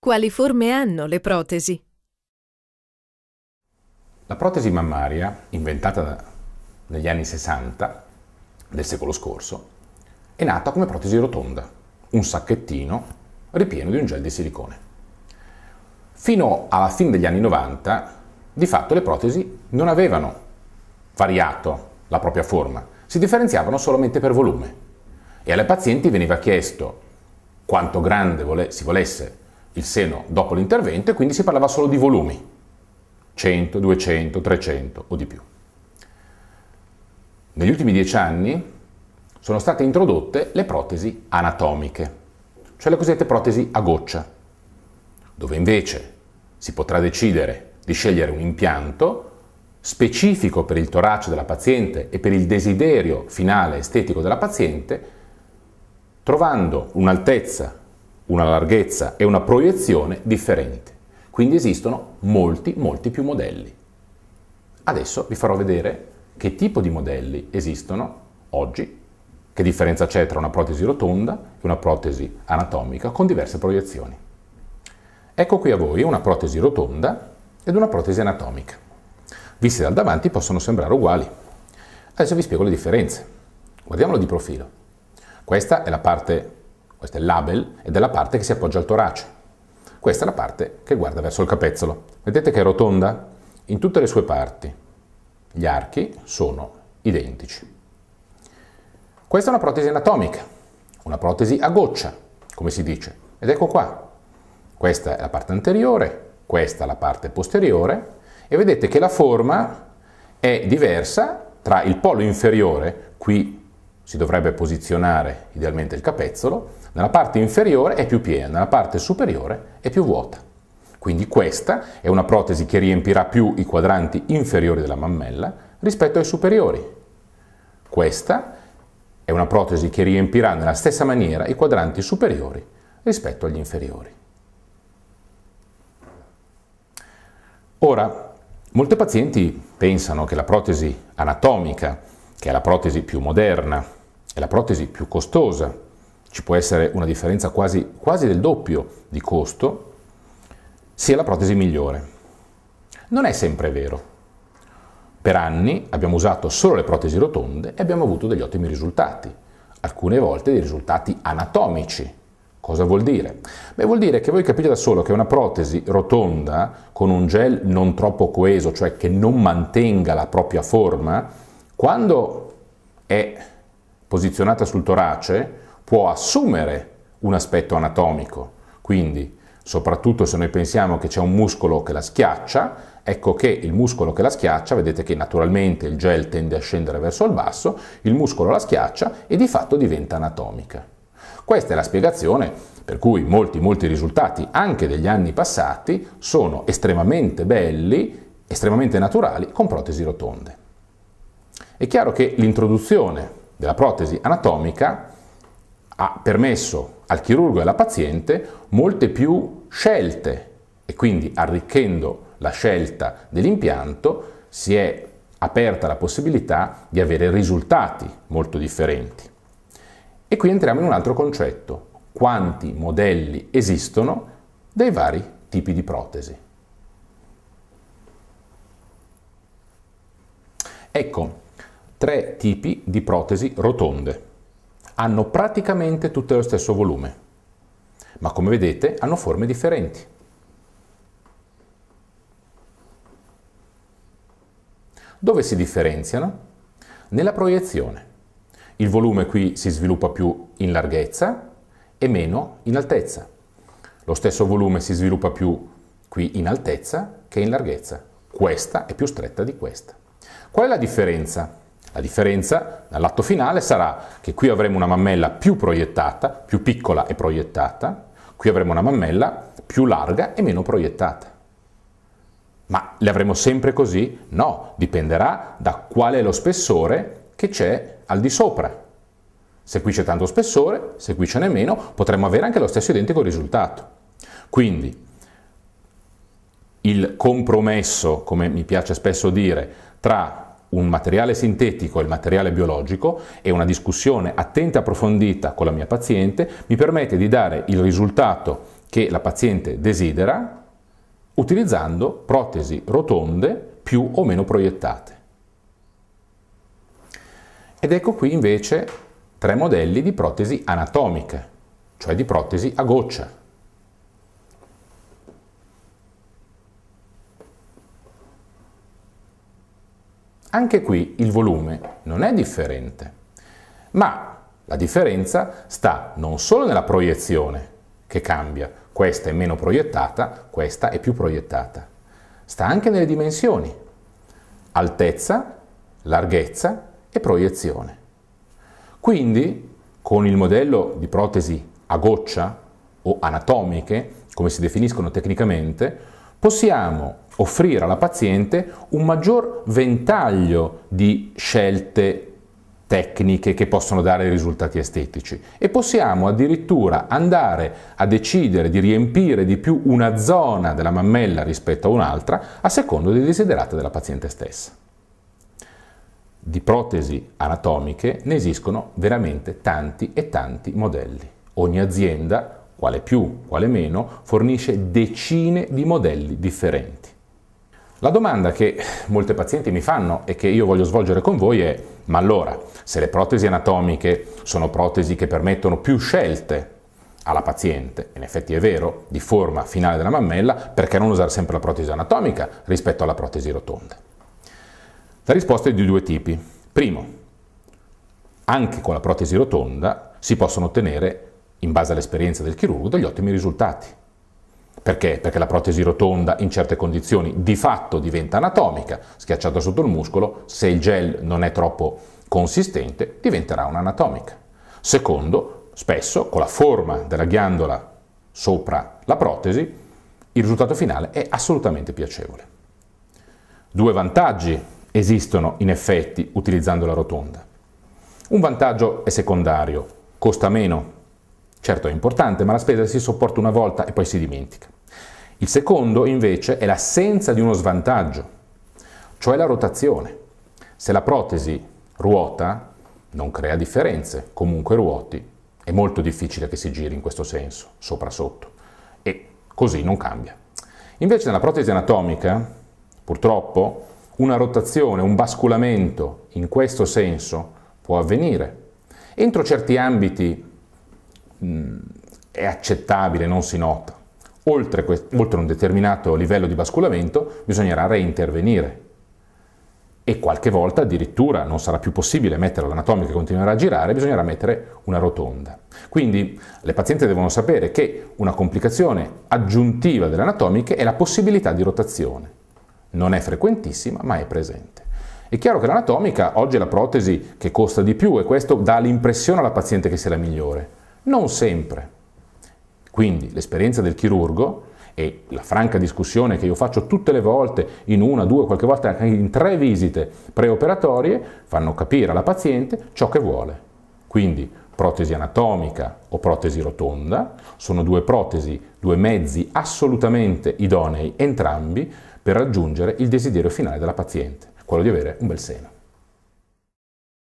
Quali forme hanno le protesi? La protesi mammaria, inventata negli anni 60 del secolo scorso, è nata come protesi rotonda, un sacchettino ripieno di un gel di silicone. Fino alla fine degli anni 90, di fatto le protesi non avevano variato la propria forma, si differenziavano solamente per volume e alle pazienti veniva chiesto quanto grande si volesse il seno dopo l'intervento e quindi si parlava solo di volumi, 100, 200, 300 o di più. Negli ultimi dieci anni sono state introdotte le protesi anatomiche, cioè le cosiddette protesi a goccia, dove invece si potrà decidere di scegliere un impianto specifico per il torace della paziente e per il desiderio finale estetico della paziente, trovando un'altezza una larghezza e una proiezione differenti. Quindi esistono molti, molti più modelli. Adesso vi farò vedere che tipo di modelli esistono oggi, che differenza c'è tra una protesi rotonda e una protesi anatomica con diverse proiezioni. Ecco qui a voi una protesi rotonda ed una protesi anatomica. Visti dal davanti possono sembrare uguali. Adesso vi spiego le differenze. Guardiamolo di profilo. Questa è la parte questo è il label, ed è la parte che si appoggia al torace. Questa è la parte che guarda verso il capezzolo. Vedete che è rotonda? In tutte le sue parti gli archi sono identici. Questa è una protesi anatomica, una protesi a goccia, come si dice. Ed ecco qua. Questa è la parte anteriore, questa è la parte posteriore e vedete che la forma è diversa tra il polo inferiore, qui si dovrebbe posizionare idealmente il capezzolo, nella parte inferiore è più piena, nella parte superiore è più vuota. Quindi questa è una protesi che riempirà più i quadranti inferiori della mammella rispetto ai superiori. Questa è una protesi che riempirà nella stessa maniera i quadranti superiori rispetto agli inferiori. Ora, molte pazienti pensano che la protesi anatomica, che è la protesi più moderna, è la protesi più costosa, ci può essere una differenza quasi, quasi del doppio di costo, sia la protesi migliore. Non è sempre vero. Per anni abbiamo usato solo le protesi rotonde e abbiamo avuto degli ottimi risultati, alcune volte dei risultati anatomici. Cosa vuol dire? Beh, vuol dire che voi capite da solo che una protesi rotonda con un gel non troppo coeso, cioè che non mantenga la propria forma, quando è posizionata sul torace può assumere un aspetto anatomico. Quindi, soprattutto se noi pensiamo che c'è un muscolo che la schiaccia, ecco che il muscolo che la schiaccia, vedete che naturalmente il gel tende a scendere verso il basso, il muscolo la schiaccia e di fatto diventa anatomica. Questa è la spiegazione per cui molti, molti risultati, anche degli anni passati, sono estremamente belli, estremamente naturali, con protesi rotonde. È chiaro che l'introduzione della protesi anatomica ha permesso al chirurgo e alla paziente molte più scelte e quindi arricchendo la scelta dell'impianto si è aperta la possibilità di avere risultati molto differenti. E qui entriamo in un altro concetto, quanti modelli esistono dei vari tipi di protesi. Ecco, tre tipi di protesi rotonde. Hanno praticamente tutte lo stesso volume, ma come vedete hanno forme differenti. Dove si differenziano? Nella proiezione. Il volume qui si sviluppa più in larghezza e meno in altezza. Lo stesso volume si sviluppa più qui in altezza che in larghezza. Questa è più stretta di questa. Qual è la differenza? La differenza dall'atto finale sarà che qui avremo una mammella più proiettata, più piccola e proiettata, qui avremo una mammella più larga e meno proiettata. Ma le avremo sempre così? No, dipenderà da qual è lo spessore che c'è al di sopra. Se qui c'è tanto spessore, se qui ce n'è meno, potremmo avere anche lo stesso identico risultato. Quindi il compromesso, come mi piace spesso dire, tra un materiale sintetico e il materiale biologico e una discussione attenta e approfondita con la mia paziente mi permette di dare il risultato che la paziente desidera utilizzando protesi rotonde più o meno proiettate. Ed ecco qui invece tre modelli di protesi anatomiche, cioè di protesi a goccia. Anche qui il volume non è differente, ma la differenza sta non solo nella proiezione, che cambia, questa è meno proiettata, questa è più proiettata, sta anche nelle dimensioni, altezza, larghezza e proiezione. Quindi, con il modello di protesi a goccia o anatomiche, come si definiscono tecnicamente, possiamo offrire alla paziente un maggior ventaglio di scelte tecniche che possono dare risultati estetici e possiamo addirittura andare a decidere di riempire di più una zona della mammella rispetto a un'altra a secondo dei desiderati della paziente stessa. Di protesi anatomiche ne esistono veramente tanti e tanti modelli. Ogni azienda quale più, quale meno, fornisce decine di modelli differenti. La domanda che molte pazienti mi fanno e che io voglio svolgere con voi è, ma allora, se le protesi anatomiche sono protesi che permettono più scelte alla paziente, in effetti è vero, di forma finale della mammella, perché non usare sempre la protesi anatomica rispetto alla protesi rotonda? La risposta è di due tipi. Primo, anche con la protesi rotonda si possono ottenere in base all'esperienza del chirurgo, degli ottimi risultati. Perché? Perché la protesi rotonda in certe condizioni di fatto diventa anatomica, schiacciata sotto il muscolo, se il gel non è troppo consistente diventerà un'anatomica. Secondo, spesso con la forma della ghiandola sopra la protesi, il risultato finale è assolutamente piacevole. Due vantaggi esistono in effetti utilizzando la rotonda. Un vantaggio è secondario, costa meno Certo è importante, ma la spesa si sopporta una volta e poi si dimentica. Il secondo, invece, è l'assenza di uno svantaggio, cioè la rotazione. Se la protesi ruota, non crea differenze, comunque ruoti. È molto difficile che si giri in questo senso, sopra sotto. E così non cambia. Invece nella protesi anatomica, purtroppo, una rotazione, un basculamento in questo senso può avvenire. Entro certi ambiti mh, è accettabile, non si nota. Oltre, que- oltre un determinato livello di basculamento bisognerà reintervenire e qualche volta addirittura non sarà più possibile mettere l'anatomica che continuerà a girare, bisognerà mettere una rotonda. Quindi le pazienti devono sapere che una complicazione aggiuntiva delle anatomiche è la possibilità di rotazione. Non è frequentissima, ma è presente. È chiaro che l'anatomica oggi è la protesi che costa di più e questo dà l'impressione alla paziente che sia la migliore. Non sempre. Quindi l'esperienza del chirurgo e la franca discussione che io faccio tutte le volte, in una, due, qualche volta anche in tre visite preoperatorie, fanno capire alla paziente ciò che vuole. Quindi protesi anatomica o protesi rotonda, sono due protesi, due mezzi assolutamente idonei entrambi per raggiungere il desiderio finale della paziente, quello di avere un bel seno.